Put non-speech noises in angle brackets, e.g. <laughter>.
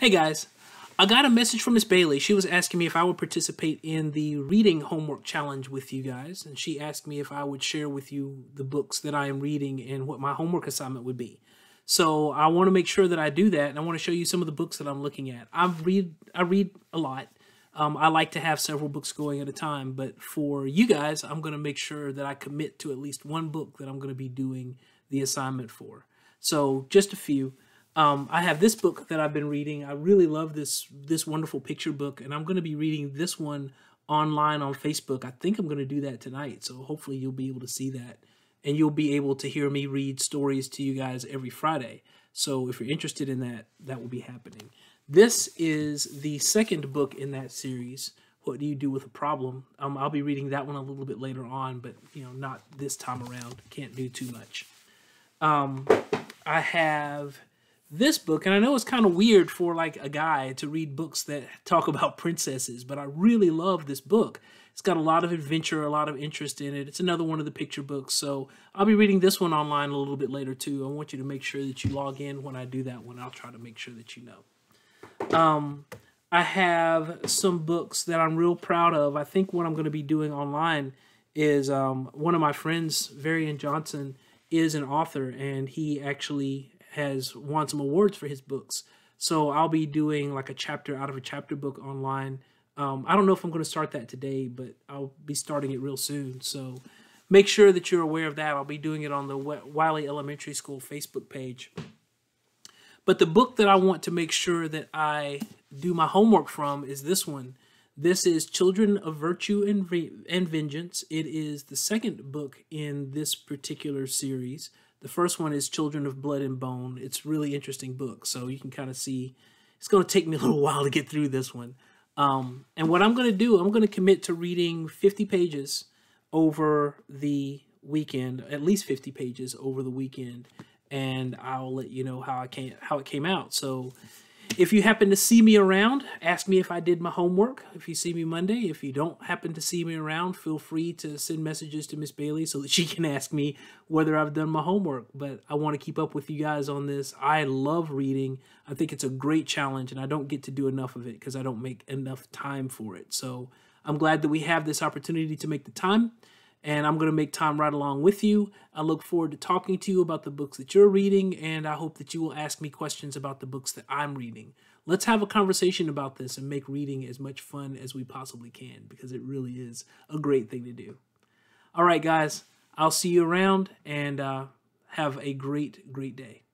Hey guys, I got a message from Miss Bailey. She was asking me if I would participate in the reading homework challenge with you guys, and she asked me if I would share with you the books that I am reading and what my homework assignment would be. So I want to make sure that I do that, and I want to show you some of the books that I'm looking at. I read I read a lot. Um, I like to have several books going at a time, but for you guys, I'm going to make sure that I commit to at least one book that I'm going to be doing the assignment for. So just a few. Um, I have this book that I've been reading. I really love this this wonderful picture book, and I'm going to be reading this one online on Facebook. I think I'm going to do that tonight, so hopefully you'll be able to see that, and you'll be able to hear me read stories to you guys every Friday. So if you're interested in that, that will be happening. This is the second book in that series. What do you do with a problem? Um, I'll be reading that one a little bit later on, but you know, not this time around. Can't do too much. Um, I have this book, and I know it's kind of weird for like a guy to read books that talk about princesses, but I really love this book. It's got a lot of adventure, a lot of interest in it. It's another one of the picture books, so I'll be reading this one online a little bit later too. I want you to make sure that you log in when I do that one. I'll try to make sure that you know. Um, I have some books that I'm real proud of. I think what I'm going to be doing online is um, one of my friends, Varian Johnson, is an author, and he actually has won some awards for his books. So I'll be doing like a chapter out of a chapter book online. Um, I don't know if I'm going to start that today, but I'll be starting it real soon. So make sure that you're aware of that. I'll be doing it on the Wiley Elementary School Facebook page. But the book that I want to make sure that I do my homework from is this one. This is Children of Virtue and, Re and Vengeance. It is the second book in this particular series. The first one is Children of Blood and Bone. It's really interesting book, so you can kind of see. It's going to take me a <laughs> little while to get through this one. Um, and what I'm going to do, I'm going to commit to reading 50 pages over the weekend, at least 50 pages over the weekend, and I'll let you know how I came how it came out. So if you happen to see me around, ask me if I did my homework. If you see me Monday, if you don't happen to see me around, feel free to send messages to Miss Bailey so that she <laughs> can ask me whether I've done my homework. But I want to keep up with you guys on this. I love reading. I think it's a great challenge, and I don't get to do enough of it because I don't make enough time for it. So I'm glad that we have this opportunity to make the time and I'm going to make time right along with you. I look forward to talking to you about the books that you're reading, and I hope that you will ask me questions about the books that I'm reading. Let's have a conversation about this and make reading as much fun as we possibly can because it really is a great thing to do. All right, guys, I'll see you around and uh, have a great, great day.